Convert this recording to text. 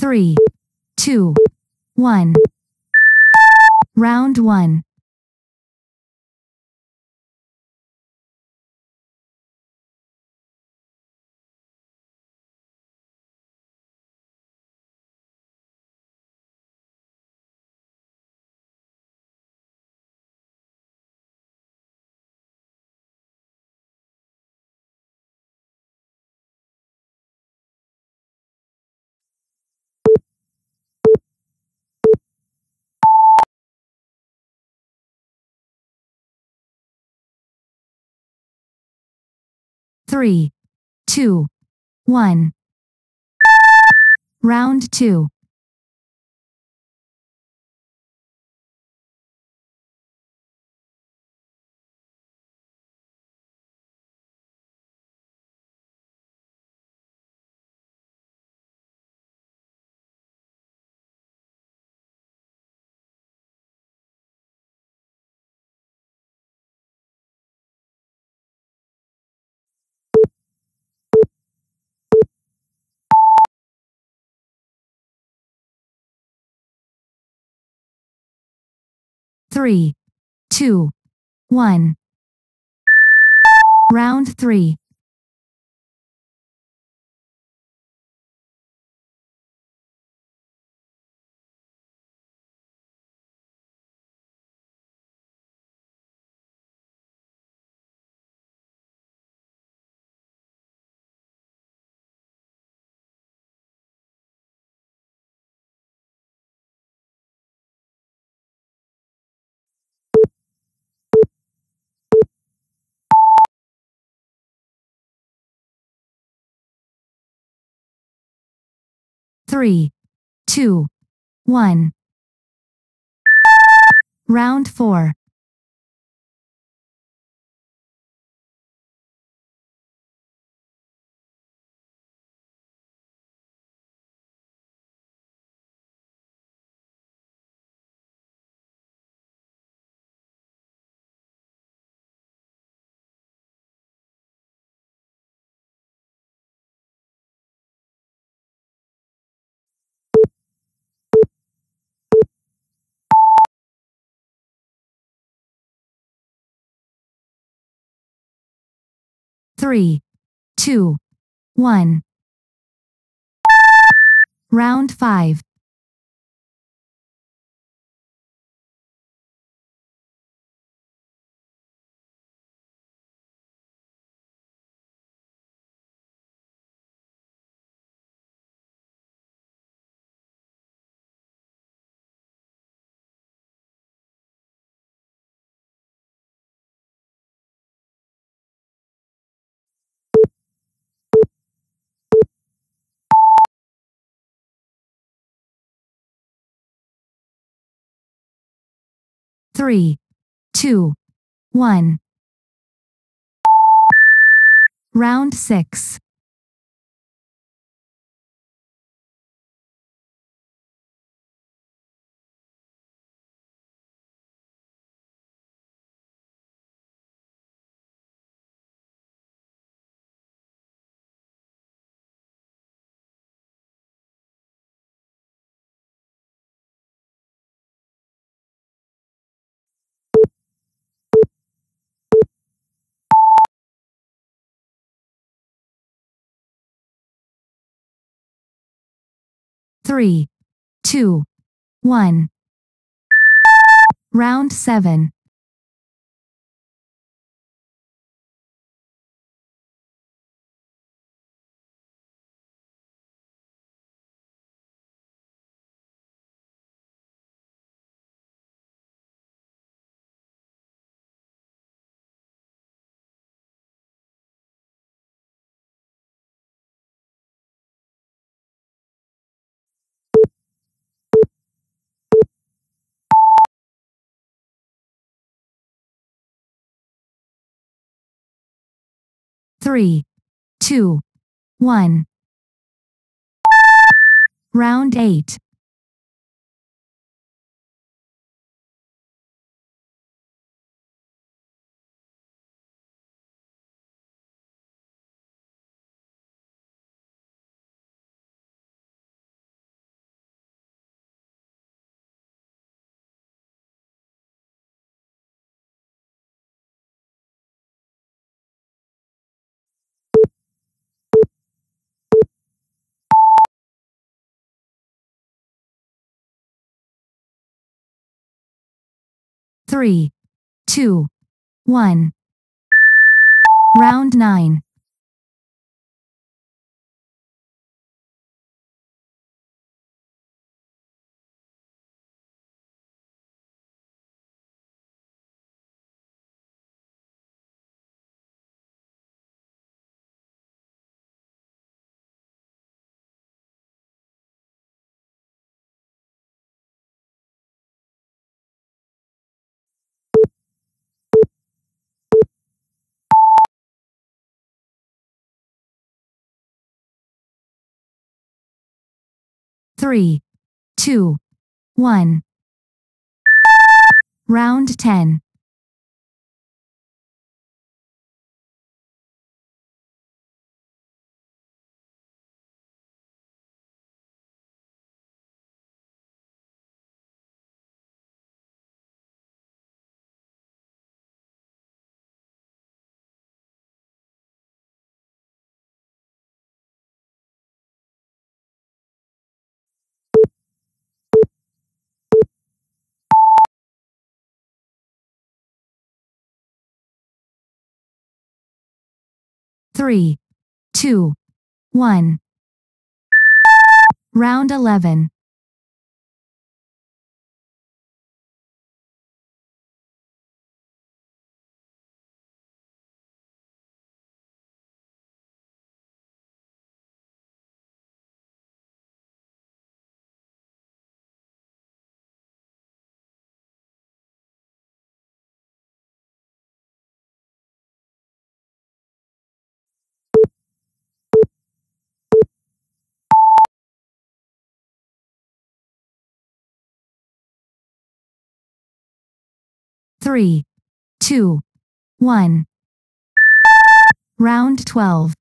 three, two, one. Round one. three, two, one. Round two. three, two, one. Round three. three, two, one. Round four. three, two, one. Round 5. three, two, one. Round 6 three, two, one. Round 7. three, two, one. Round 8. three, two, one. Round 9. three, two, one. Round 10. three, two, one. Round 11. three, two, one. Round 12.